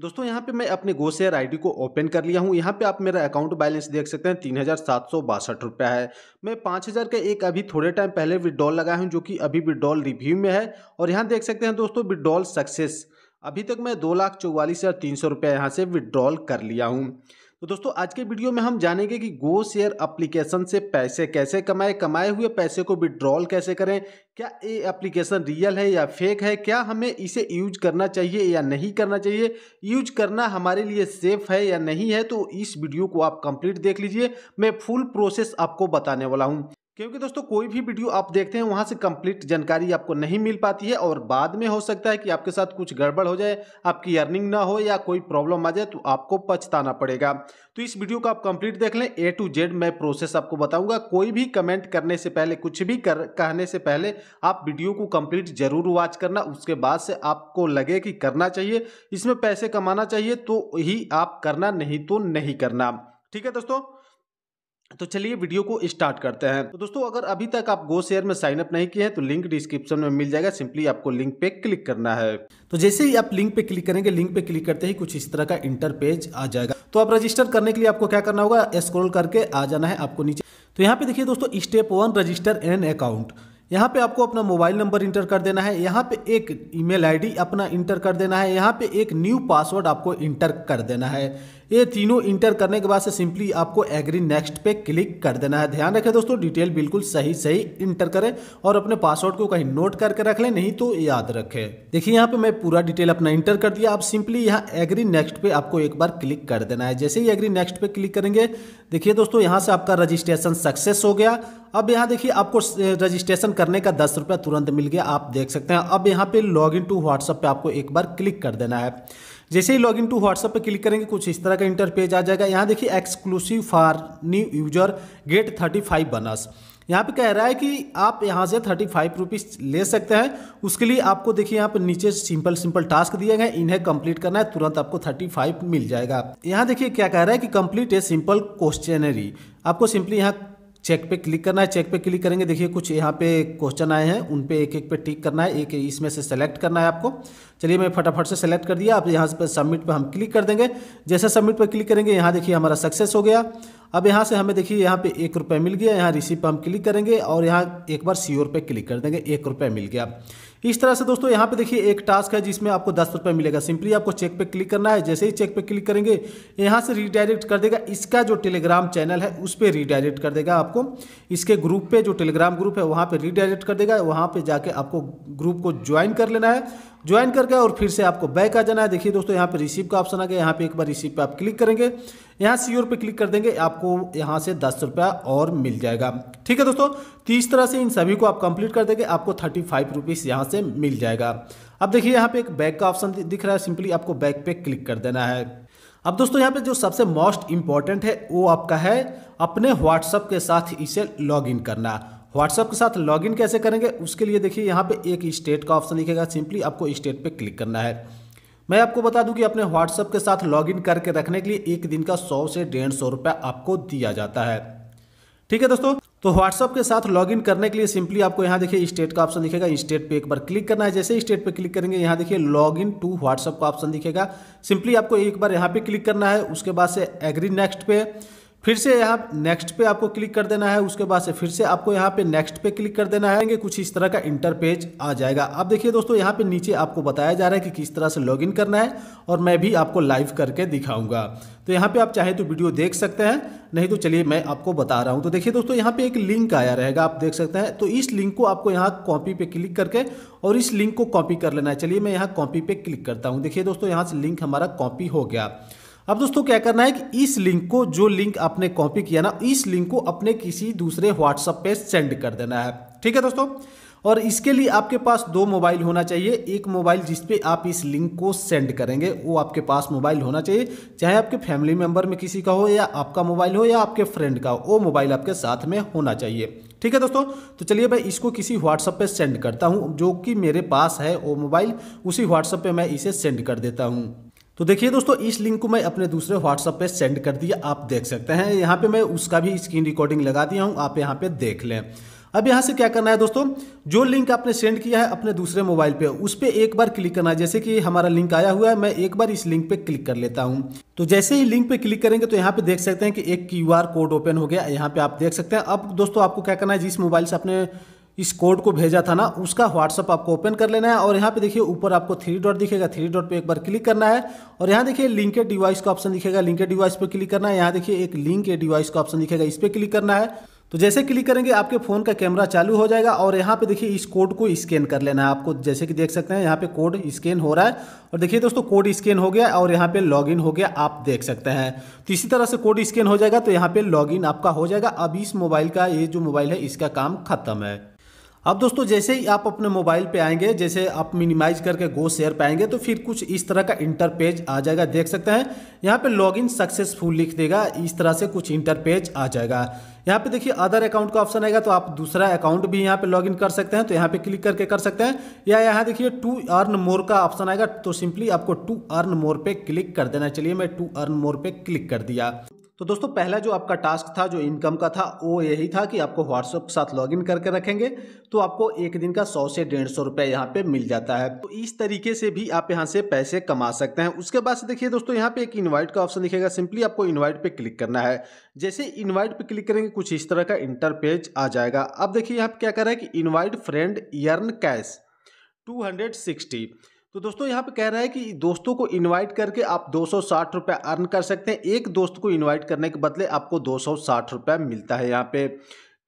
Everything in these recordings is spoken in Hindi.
दोस्तों यहाँ पे मैं अपने गो शेयर आई को ओपन कर लिया हूँ यहाँ पे आप मेरा अकाउंट बैलेंस देख सकते हैं तीन हज़ार सात सौ बासठ रुपया है मैं पाँच हज़ार का एक अभी थोड़े टाइम पहले विड्रॉल लगाया हूँ जो कि अभी विड्रॉल रिव्यू में है और यहाँ देख सकते हैं दोस्तों विड्रॉल सक्सेस अभी तक मैं दो लाख चौवालीस हज़ार तीन सौ रुपया यहाँ से विड्रॉल कर लिया हूँ तो दोस्तों आज के वीडियो में हम जानेंगे कि गो शेयर एप्लीकेशन से पैसे कैसे कमाए कमाए हुए पैसे को विड्रॉल कैसे करें क्या ये एप्लीकेशन रियल है या फेक है क्या हमें इसे यूज करना चाहिए या नहीं करना चाहिए यूज करना हमारे लिए सेफ है या नहीं है तो इस वीडियो को आप कंप्लीट देख लीजिए मैं फुल प्रोसेस आपको बताने वाला हूँ क्योंकि दोस्तों कोई भी वीडियो आप देखते हैं वहाँ से कंप्लीट जानकारी आपको नहीं मिल पाती है और बाद में हो सकता है कि आपके साथ कुछ गड़बड़ हो जाए आपकी अर्निंग ना हो या कोई प्रॉब्लम आ जाए तो आपको पछताना पड़ेगा तो इस वीडियो को आप कंप्लीट देख लें ए टू जेड मैं प्रोसेस आपको बताऊंगा कोई भी कमेंट करने से पहले कुछ भी कर कहने से पहले आप वीडियो को कंप्लीट जरूर वॉच करना उसके बाद से आपको लगे कि करना चाहिए इसमें पैसे कमाना चाहिए तो ही आप करना नहीं तो नहीं करना ठीक है दोस्तों तो चलिए वीडियो को स्टार्ट करते हैं तो दोस्तों अगर अभी तक आप गो शेयर में साइन अप नहीं किए हैं तो लिंक डिस्क्रिप्शन में मिल जाएगा सिंपली आपको लिंक पे क्लिक करना है तो जैसे ही आप लिंक पे क्लिक करेंगे लिंक पे क्लिक करते ही कुछ इस तरह का इंटर पेज आ जाएगा तो आप रजिस्टर करने के लिए आपको क्या करना होगा स्क्रोल करके आ जाना है आपको नीचे तो यहाँ पे देखिए दोस्तों step one register an account यहाँ पे आपको अपना मोबाइल नंबर इंटर कर देना है यहाँ पे एक ईमेल आईडी अपना इंटर कर देना है यहाँ पे एक न्यू पासवर्ड आपको इंटर कर देना है ये तीनों इंटर करने के बाद से सिंपली आपको एग्री नेक्स्ट पे क्लिक कर देना है ध्यान रखें दोस्तों डिटेल बिल्कुल सही सही इंटर करें और अपने पासवर्ड को कहीं नोट करके रख लें नहीं तो याद रखें देखिए यहाँ पे मैं पूरा डिटेल अपना इंटर कर दिया आप सिंपली यहाँ एग्री नेक्स्ट पे आपको एक बार क्लिक कर देना है जैसे ही एग्री नेक्स्ट पे क्लिक करेंगे देखिए दोस्तों यहाँ से आपका रजिस्ट्रेशन सक्सेस हो गया अब यहाँ देखिए आपको रजिस्ट्रेशन करने का दस रुपया तुरंत मिल गया आप देख सकते हैं अब यहाँ पे लॉग इन टू व्हाट्सअप पे आपको एक बार क्लिक कर देना है जैसे ही लॉग इन टू व्हाट्सएप पर क्लिक करेंगे कुछ इस तरह का इंटरपेज आ जाएगा यहाँ देखिए exclusive for new user get thirty five bonus यहाँ पे कह रहा है कि आप यहाँ से थर्टी फाइव रुपीज़ ले सकते हैं उसके लिए आपको देखिए यहाँ पे नीचे सिंपल सिंपल टास्क दिए गए इन्हें कंप्लीट करना है तुरंत आपको थर्टी फाइव मिल जाएगा यहाँ देखिए क्या कह रहा है कि कंप्लीट ए सिंपल क्वेश्चनरी आपको सिंपली यहाँ चेक पे क्लिक करना है चेक पे क्लिक करेंगे देखिए कुछ यहाँ पे क्वेश्चन आए हैं उन पे एक एक पे टिक करना है एक इसमें से सेलेक्ट करना है आपको चलिए मैं फटाफट से सेलेक्ट कर दिया आप यहाँ पर सबमिट पर हम क्लिक कर देंगे जैसे सबमिट पर क्लिक करेंगे यहाँ देखिए हमारा सक्सेस हो गया अब यहाँ से हमें देखिए यहाँ पे एक रुपये मिल गया यहाँ रिसीव पर हम क्लिक करेंगे और यहाँ एक बार सी पे क्लिक कर देंगे एक रुपये मिल गया इस तरह से दोस्तों यहाँ पे देखिए एक टास्क है जिसमें आपको दस रुपये मिलेगा सिंपली आपको चेक पे क्लिक करना है जैसे ही चेक पे क्लिक करेंगे यहाँ से रीडायरेक्ट कर देगा इसका जो टेलीग्राम चैनल है उस पर रीडायरेक्ट कर देगा आपको इसके ग्रुप पे जो टेलीग्राम ग्रुप है वहाँ पे रीडायरेक्ट कर देगा वहाँ पे जाके आपको ग्रुप को ज्वाइन कर लेना है ज्वाइन करके और फिर से आपको बैक आ जाना है देखिए दोस्तों यहाँ पे रिसीव का ऑप्शन आ गया यहाँ पे एक बार रिसीव पे आप क्लिक करेंगे यहाँ सी पे क्लिक कर देंगे आपको यहाँ से दस रुपया और मिल जाएगा ठीक है दोस्तों तीस तो तरह से इन सभी को आप कंप्लीट कर देंगे आपको थर्टी फाइव रुपीज़ यहाँ से मिल जाएगा अब देखिए यहाँ पे एक बैक का ऑप्शन दिख रहा है सिंपली आपको बैक पे क्लिक कर देना है अब दोस्तों यहाँ पे जो सबसे मोस्ट इम्पॉर्टेंट है वो आपका है अपने व्हाट्सअप के साथ इसे लॉग करना व्हाट्सएप के साथ लॉगिन कैसे करेंगे उसके लिए देखिए यहाँ पे एक स्टेट का ऑप्शन लिखेगा सिंपली आपको स्टेट पे क्लिक करना है मैं आपको बता दूं कि अपने व्हाट्सएप के साथ लॉगिन करके रखने के लिए एक दिन का सौ से डेढ़ सौ रुपया आपको दिया जाता है ठीक है दोस्तों तो व्हाट्सएप के साथ लॉगिन करने के लिए सिंपली आपको यहाँ देखिए स्टेट का ऑप्शन दिखेगा स्टेट पे एक बार क्लिक करना है जैसे स्टेट पे क्लिक करेंगे यहाँ देखिए लॉगिन टू व्हाट्सएप का ऑप्शन दिखेगा सिंपली आपको एक बार यहाँ पे क्लिक करना है उसके बाद से एग्री नेक्स्ट पे फिर से यहाँ नेक्स्ट पे आपको क्लिक कर देना है उसके बाद से फिर से आपको यहाँ पे नेक्स्ट पे क्लिक कर देना है कुछ इस तरह का इंटरपेज आ जाएगा अब देखिए दोस्तों यहाँ पे नीचे आपको बताया जा रहा है कि किस तरह से लॉगिन करना है और मैं भी आपको लाइव करके दिखाऊंगा तो यहाँ पे आप चाहे तो वीडियो देख सकते हैं नहीं तो चलिए मैं आपको बता रहा हूँ तो देखिए दोस्तों यहाँ पे एक लिंक आया रहेगा आप देख सकते हैं तो इस लिंक को आपको यहाँ कॉपी पे क्लिक करके और इस लिंक को कॉपी कर लेना है चलिए मैं यहाँ कॉपी पे क्लिक करता हूँ देखिए दोस्तों यहाँ से लिंक हमारा कॉपी हो गया अब दोस्तों क्या करना है कि इस लिंक को जो लिंक आपने कॉपी किया ना इस लिंक को अपने किसी दूसरे व्हाट्सअप पे सेंड कर देना है ठीक है दोस्तों और इसके लिए आपके पास दो मोबाइल होना चाहिए एक मोबाइल जिस पे आप इस लिंक को सेंड करेंगे वो आपके पास मोबाइल होना चाहिए चाहे आपके फैमिली मेंबर में किसी का हो या आपका मोबाइल हो या आपके फ्रेंड का हो वो मोबाइल आपके साथ में होना चाहिए ठीक है दोस्तों तो चलिए मैं इसको किसी व्हाट्सअप पे सेंड करता हूँ जो कि मेरे पास है वो मोबाइल उसी व्हाट्सअप पर मैं इसे सेंड कर देता हूँ तो देखिए दोस्तों इस लिंक को मैं अपने दूसरे व्हाट्सअप पे सेंड कर दिया आप देख सकते हैं यहाँ पे मैं उसका भी स्क्रीन रिकॉर्डिंग लगा दिया हूँ आप यहाँ पे देख लें अब यहाँ से क्या करना है दोस्तों जो लिंक आपने सेंड किया है अपने दूसरे मोबाइल पे उस पर एक बार क्लिक करना है जैसे कि हमारा लिंक आया हुआ है मैं एक बार इस लिंक पे क्लिक कर लेता हूँ तो जैसे ही लिंक पे क्लिक करेंगे तो यहाँ पे देख सकते हैं कि एक क्यू कोड ओपन हो गया यहाँ पे आप देख सकते हैं अब दोस्तों आपको क्या करना है जिस मोबाइल से आपने इस कोड को भेजा था ना उसका व्हाट्सअप आपको ओपन कर लेना है और यहाँ पे देखिए ऊपर आपको थ्री डॉट दिखेगा थ्री डॉट पे एक बार क्लिक करना है और यहाँ देखिए लिंकेड डिवाइस का ऑप्शन दिखेगा लिंकेड डिवाइस पे क्लिक करना है यहाँ देखिए एक लिंक डिवाइस का ऑप्शन दिखेगा इस पर क्लिक करना है तो जैसे क्लिक करेंगे आपके फ़ोन का कैमरा चालू हो जाएगा और यहाँ पे देखिए इस कोड को स्कैन कर लेना है आपको जैसे कि देख सकते हैं यहाँ पे कोड स्कैन हो रहा है और देखिए दोस्तों कोड स्कैन हो गया और यहाँ पे लॉगिन हो गया आप देख सकते हैं तो इसी तरह से कोड स्कैन हो जाएगा तो यहाँ पे लॉगिन आपका हो जाएगा अब इस मोबाइल का ये जो मोबाइल है इसका काम खत्म है अब दोस्तों जैसे ही आप अपने मोबाइल पे आएंगे जैसे आप मिनिमाइज करके गो शेयर पाएंगे तो फिर कुछ इस तरह का इंटरपेज आ जाएगा देख सकते हैं यहाँ पे लॉगिन सक्सेसफुल लिख देगा इस तरह से कुछ इंटरपेज आ जाएगा यहाँ पे देखिए अदर अकाउंट का ऑप्शन आएगा तो आप दूसरा अकाउंट भी यहाँ पे लॉगिन कर सकते हैं तो यहाँ पे क्लिक करके कर सकते हैं या यहाँ देखिए टू अर्न मोर का ऑप्शन आएगा तो सिंपली आपको टू अर्न मोर पे क्लिक कर देना चलिए मैं टू अर्न मोर पे क्लिक कर दिया तो दोस्तों पहला जो आपका टास्क था जो इनकम का था वो यही था कि आपको व्हाट्सअप के साथ लॉगिन करके रखेंगे तो आपको एक दिन का सौ से डेढ़ सौ रुपये यहाँ पे मिल जाता है तो इस तरीके से भी आप यहाँ से पैसे कमा सकते हैं उसके बाद से देखिए दोस्तों यहाँ पे एक इन्वाइट का ऑप्शन दिखेगा सिंपली आपको इन्वाइट पर क्लिक करना है जैसे इन्वाइट पर क्लिक करेंगे कुछ इस तरह का इंटर पेज आ जाएगा अब देखिए यहाँ पर क्या कर रहा है कि invite friend earn cash too तो दोस्तों यहाँ पे कह रहा है कि दोस्तों को इनवाइट करके आप दो सौ अर्न कर सकते हैं एक दोस्त को इनवाइट करने के बदले आपको दो सौ मिलता है यहाँ पे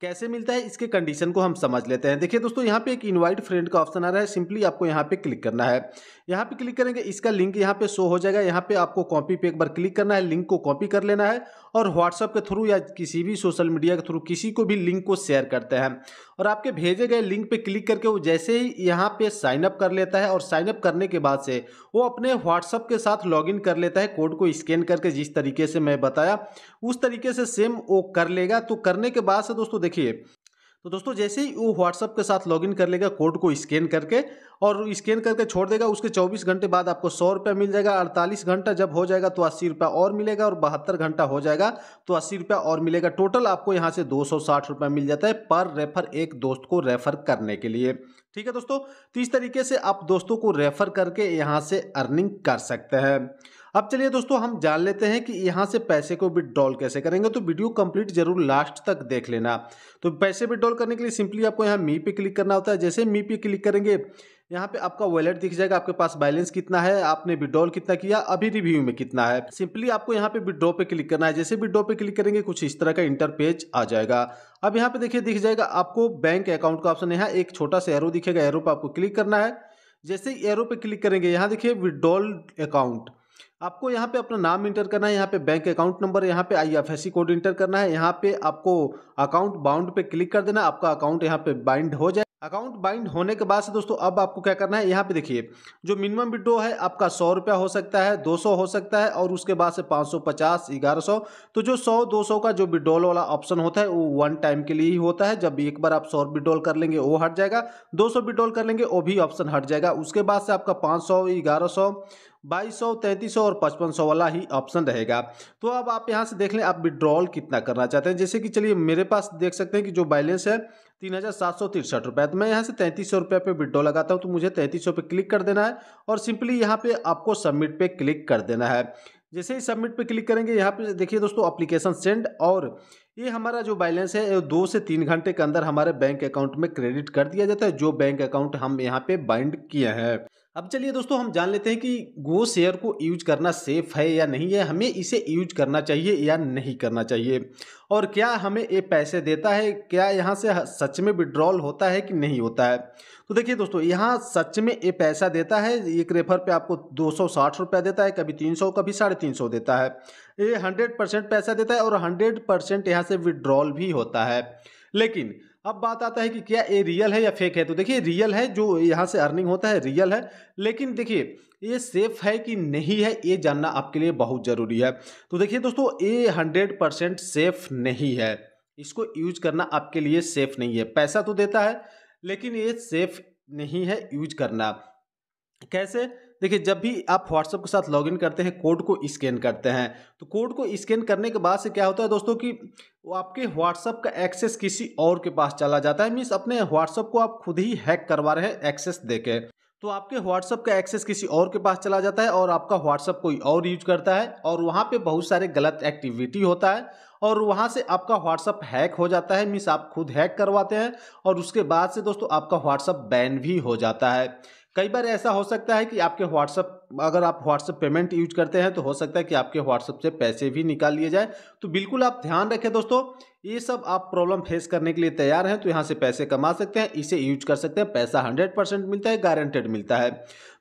कैसे मिलता है इसके कंडीशन को हम समझ लेते हैं देखिए दोस्तों यहाँ पे एक इनवाइट फ्रेंड का ऑप्शन आ रहा है सिंपली आपको यहाँ पे क्लिक करना है यहाँ पे क्लिक करेंगे इसका लिंक यहाँ पे शो हो जाएगा यहाँ पे आपको कॉपी पे एक बार क्लिक करना है लिंक को कॉपी कर लेना है और व्हाट्सएप के थ्रू या किसी भी सोशल मीडिया के थ्रू किसी को भी लिंक को शेयर करते हैं और आपके भेजे गए लिंक पे क्लिक करके वो जैसे ही यहाँ पे साइनअप कर लेता है और साइनअप करने के बाद से वो अपने व्हाट्सअप के साथ लॉगिन कर लेता है कोड को स्कैन करके जिस तरीके से मैं बताया उस तरीके से सेम वो कर लेगा तो करने के बाद से दोस्तों देखिए तो दोस्तों जैसे ही वो व्हाट्सअप के साथ लॉगिन कर लेगा कोड को स्कैन करके और स्कैन करके छोड़ देगा उसके 24 घंटे बाद आपको सौ रुपया मिल जाएगा अड़तालीस घंटा जब हो जाएगा तो अस्सी रुपया और मिलेगा और बहत्तर घंटा हो जाएगा तो अस्सी रुपया और मिलेगा टोटल आपको यहाँ से दो रुपया मिल जाता है पर रेफर एक दोस्त को रेफर करने के लिए ठीक है दोस्तों तो इस तरीके से आप दोस्तों को रेफर करके यहाँ से अर्निंग कर सकते हैं अब चलिए दोस्तों हम जान लेते हैं कि यहाँ से पैसे को विड्रॉल कैसे करेंगे तो वीडियो कंप्लीट जरूर लास्ट तक देख लेना तो पैसे विड्रॉल करने के लिए सिंपली आपको यहाँ मी पे क्लिक करना होता है जैसे मी पे क्लिक करेंगे यहाँ पे आपका वॉलेट दिख जाएगा आपके पास बैलेंस कितना है आपने विड्रॉल कितना किया अभी रिव्यू में कितना है सिंपली आपको यहाँ पे विड्रॉ पे क्लिक करना है जैसे विड्रॉ पे क्लिक करेंगे कुछ इस तरह का इंटरपेज आ जाएगा अब यहाँ पे देखिए दिख जाएगा आपको बैंक अकाउंट का ऑप्शन यहाँ एक छोटा सा एरो दिखेगा एरो पर आपको क्लिक करना है जैसे एरो पे क्लिक करेंगे यहाँ देखिए विड्रॉल अकाउंट आपको यहाँ पे अपना नाम इंटर करना है यहाँ पे बैंक अकाउंट नंबर यहाँ पे आई कोड इंटर करना है यहाँ पे आपको अकाउंट बाउंड पे क्लिक कर देना आपका अकाउंट यहाँ पे बाइंड हो जाए अकाउंट बाइंड होने के बाद से दोस्तों अब आपको क्या करना है यहाँ पे देखिए जो मिनिमम विड्रो है आपका सौ रुपया हो सकता है दो सौ हो सकता है और उसके बाद से पाँच सौ पचास ग्यारह सौ तो जो सौ दो सौ का जो विड्रॉल वाला ऑप्शन होता है वो वन टाइम के लिए ही होता है जब एक बार आप सौ विड्रॉल कर लेंगे वो हट जाएगा दो सौ विड्रॉल कर लेंगे वो भी ऑप्शन हट जाएगा उसके बाद से आपका पाँच सौ ग्यारह सौ बाईस सौ तैंतीस सौ और पचपन सौ वाला ही ऑप्शन रहेगा तो अब आप यहाँ से देख लें आप विड्रॉल कितना करना चाहते हैं जैसे कि चलिए मेरे पास देख सकते हैं कि जो बैलेंस है तीन हज़ार सात सौ तिरसठ रुपये तो मैं यहाँ से तैंतीस सौ रुपये पे विड्रो लगाता हूँ तो मुझे तैंतीस सौ पे क्लिक कर देना है और सिंपली यहाँ पे आपको सबमिट पे क्लिक कर देना है जैसे ही सबमिट पे क्लिक करेंगे यहाँ पे देखिए दोस्तों अप्लीकेशन सेंड और ये हमारा जो बैलेंस है दो से तीन घंटे के अंदर हमारे बैंक अकाउंट में क्रेडिट कर दिया जाता है जो बैंक अकाउंट हम यहाँ पे बाइंड किए हैं अब चलिए दोस्तों हम जान लेते हैं कि गो शेयर को यूज करना सेफ है या नहीं है हमें इसे यूज करना चाहिए या नहीं करना चाहिए और क्या हमें ये पैसे देता है क्या यहाँ से सच में विड्रॉल होता है कि नहीं होता है तो देखिए दोस्तों यहाँ सच में ये पैसा देता है एक रेफर पे आपको दो सौ साठ रुपया देता है कभी तीन सौ कभी साढ़े तीन सौ देता है ये हंड्रेड परसेंट पैसा देता है और हंड्रेड परसेंट यहाँ से विड्रॉल भी होता है लेकिन अब बात आता है कि क्या ये रियल है या फेक है तो देखिए रियल है जो यहाँ से अर्निंग होता है रियल है लेकिन देखिए ये सेफ है कि नहीं है ये जानना आपके लिए बहुत ज़रूरी है तो देखिए दोस्तों ये हंड्रेड परसेंट सेफ नहीं है इसको यूज करना आपके लिए सेफ नहीं है पैसा तो देता है लेकिन ये सेफ नहीं है यूज करना कैसे देखिए जब भी आप व्हाट्सअप के साथ लॉगिन करते हैं कोड को स्कैन करते हैं तो कोड को स्कैन करने के बाद से क्या होता है दोस्तों कि वो आपके व्हाट्सअप का एक्सेस किसी और के पास चला जाता है मीन्स अपने व्हाट्सअप को आप खुद ही हैक करवा रहे हैं एक्सेस के तो आपके व्हाट्सअप का एक्सेस किसी और के पास चला जाता है और आपका व्हाट्सअप कोई और यूज करता है और वहाँ पे बहुत सारे गलत एक्टिविटी होता है और वहाँ से आपका व्हाट्सअप हैक हो जाता है मीन्स आप खुद हैक करवाते हैं और उसके बाद से दोस्तों आपका व्हाट्सअप बैन भी हो जाता है कई बार ऐसा हो सकता है कि आपके व्हाट्सअप अगर आप व्हाट्सअप पेमेंट यूज करते हैं तो हो सकता है कि आपके व्हाट्सअप से पैसे भी निकाल लिए जाए तो बिल्कुल आप ध्यान रखें दोस्तों ये सब आप प्रॉब्लम फेस करने के लिए तैयार हैं तो यहाँ से पैसे कमा सकते हैं इसे यूज कर सकते हैं पैसा हंड्रेड परसेंट मिलता है गारंटेड मिलता है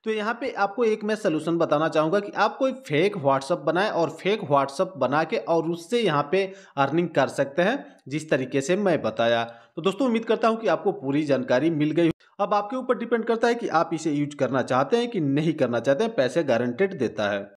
तो यहाँ पे आपको एक मैं सोल्यूशन बताना चाहूँगा कि आप कोई फेक व्हाट्सअप बनाएं और फेक व्हाट्सअप बना के और उससे यहाँ पे अर्निंग कर सकते हैं जिस तरीके से मैं बताया तो दोस्तों उम्मीद करता हूँ कि आपको पूरी जानकारी मिल गई अब आपके ऊपर डिपेंड करता है कि आप इसे यूज करना चाहते हैं कि नहीं करना चाहते हैं पैसे गारंटेड देता है